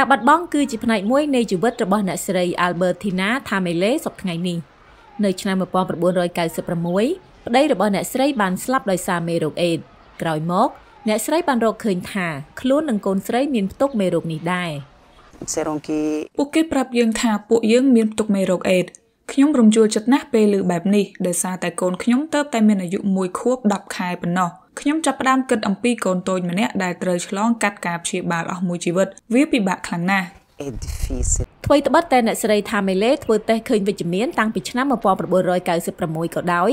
ការបាត់បង់គឺជាផ្នែកមួយនៃជីវិតរបស់អ្នកស្រី Albertina Tamele សប្តាហ៍នេះនៅឆ្នាំ1996ប្តីរបស់អ្នកស្រីបានស្លាប់ដោយសារមេរោគអេដក្រោយមក អ្នកស្រីបានរកឃើញថាខ្លួននិងកូនស្រី មានផ្ទុកមេរោគនេះដែរពួកគេប្រាប់យើងថាពួកយើងមានផ្ទុកមេរោគអេដខ្ញុំរំជួលចិត្តណាស់ពេលឮបែបនេះដោយសារតែកូនខ្ញុំទើបតែមានអាយុ1ខួប10ខែប៉ុណ្ណោះ។ខ្ញុំចាប់ផ្ដើមគិតអំពីកូនតូចម្នាក់ដែលត្រូវឆ្លងកាត់ការព្យាបាលអស់មួយជីវិតវាពិបាកខ្លាំងណាស់ថ្មីត្បិតតែអ្នកស្រីថាមេឡេធ្វើតេស្តឃើញវិជ្ជមានតាំងពីឆ្នាំ1996ក៏ដោយ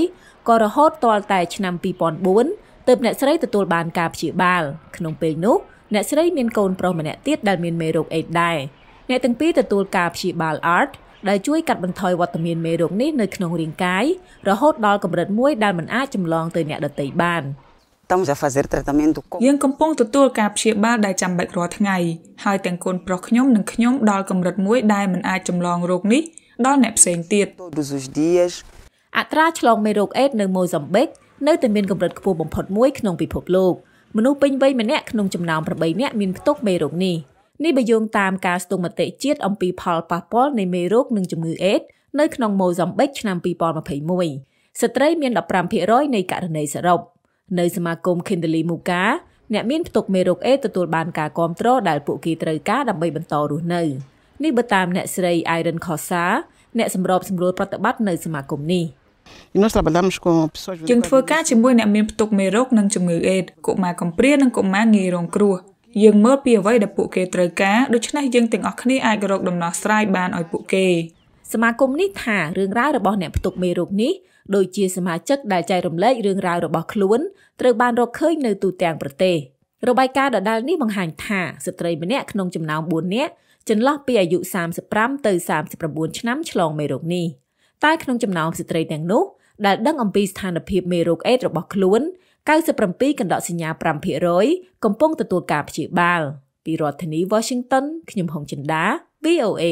ក៏រហូតទាល់តែឆ្នាំ2004ទើបអ្នកស្រីទទួលបានការព្យាបាលក្នុងពេលនោះអ្នកស្រី មានកូនប្រុសម្នាក់ទៀតដែលមានមេរោគអេដដែរអ្នក ទាំងពីរទទួលការព្យាបាល ART ដែលជួយកាត់បន្ថយវត្តមានមេរោគនេះនៅក្នុងរាងកាយរហូតដល់កម្រិតមួយដែលមិនអាចចម្លងទៅអ្នកដទៃបាន។ estamos a fazer tratamento យើងកំពុងទទួលការព្យាបាលដែលចាំបាច់រាល់ថ្ងៃហើយទាំងកូនប្រុសខ្ញុំនិងខ្ញុំដល់កម្រិតមួយដែលមិនអាចចម្លងរោគនេះដល់អ្នកផ្សេងទៀតអត្រាឆ្លងមេរោគអេដនៅម៉ូซัมបិកនៅតែមានកម្រិតខ្ពស់បំផុតមួយក្នុងពិភពលោកមនុស្សពេញវ័យម្នាក់ក្នុងចំណោម8នាក់មានផ្ទុកមេរោគនេះនេះបើយោងតាមការស្ទង់មតិជាតិអំពីផលប៉ះពាល់នៃមេរោគនិងជំងឺអេដនៅក្នុងម៉ូซัมបិកឆ្នាំ2021ស្ត្រីមាន15%នៃករណីសរុបនៅសមាគម Kindly Muka អ្នកមានផ្ទុកមេរោគអេទទួលបានការគាំទ្រដែលពួកគេត្រូវការដើម្បីបន្តរស់នៅនេះបើតាមអ្នកស្រី Iron Khosa អ្នកសម្របសម្រួលប្រតិបត្តិនៅសមាគមនេះ។យើងធ្វើការជាមួយអ្នកមានផ្ទុកមេរោគនិងជំងឺអេដកុមារកំព្រានិងកុមារងាយរងគ្រោះយើងមើលពីអ្វីដែលពួកគេត្រូវការដូច្នេះយើងទាំងអស់គ្នាអាចរកដំណោះស្រាយបានឲ្យពួកគេ សមាគមនេះថារឿងរ៉ាវរបស់អ្នកផ្ទុកមេរោគនេះដូចជាសមាជិកដែលចែករំលែករឿងរ៉ាវរបស់ខ្លួនត្រូវបានរកឃើញនៅទូទាំងប្រទេសរបាយការណ៍ដដែលនេះបង្ហាញថាស្ត្រីម្នាក់ក្នុងចំណោម4នាក់ចន្លោះពីអាយុ35ទៅ39ឆ្នាំឆ្លងមេរោគនេះតែក្នុងចំណោមស្ត្រីទាំងនោះ ដែលដឹងអំពីស្ថានភាពមេរោគអេដរបស់ខ្លួន97កណ្ដកសញ្ញា5%កំពុងទទួលការព្យាបាលពីរដ្ឋធានី Washington ខ្ញុំហុងចិន្តា VOA